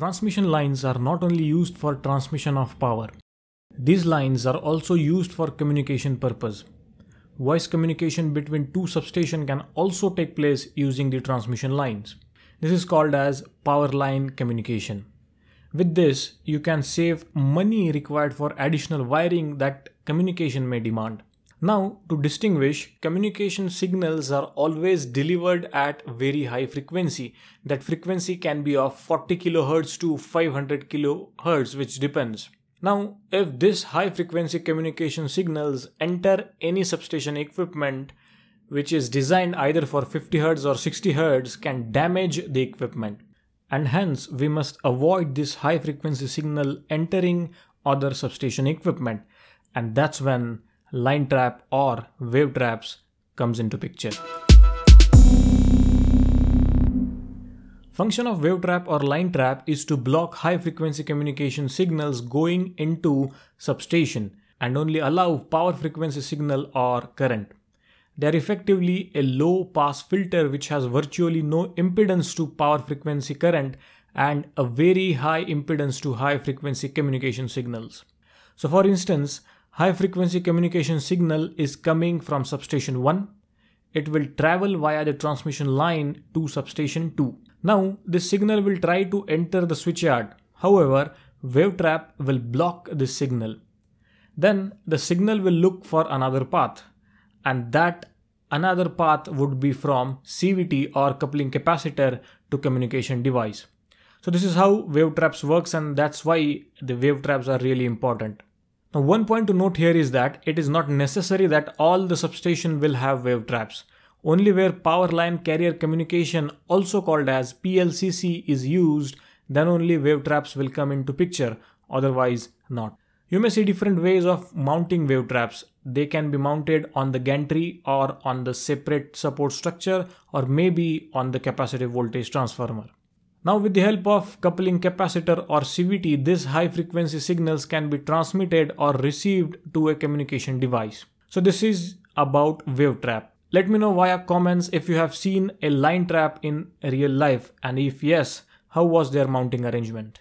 Transmission lines are not only used for transmission of power. These lines are also used for communication purpose. Voice communication between two substation can also take place using the transmission lines. This is called as power line communication. With this, you can save money required for additional wiring that communication may demand. Now, to distinguish, communication signals are always delivered at very high frequency. That frequency can be of 40 kHz to 500 kHz, which depends. Now, if this high frequency communication signals enter any substation equipment which is designed either for 50 Hz or 60 Hz can damage the equipment. And hence, we must avoid this high frequency signal entering other substation equipment. And that's when line trap or wave traps comes into picture. Function of wave trap or line trap is to block high frequency communication signals going into substation and only allow power frequency signal or current. They are effectively a low pass filter which has virtually no impedance to power frequency current and a very high impedance to high frequency communication signals. So for instance, high frequency communication signal is coming from substation 1. It will travel via the transmission line to substation 2. Now, this signal will try to enter the switchyard. However, trap will block this signal. Then the signal will look for another path and that another path would be from CVT or coupling capacitor to communication device. So this is how wave traps works and that's why the wave traps are really important. Now one point to note here is that it is not necessary that all the substation will have wave traps. Only where power line carrier communication also called as PLCC is used, then only wave traps will come into picture, otherwise not. You may see different ways of mounting wave traps. They can be mounted on the gantry or on the separate support structure or maybe on the capacitive voltage transformer. Now with the help of coupling capacitor or CVT, these high frequency signals can be transmitted or received to a communication device. So this is about wave trap. Let me know via comments if you have seen a line trap in real life and if yes, how was their mounting arrangement?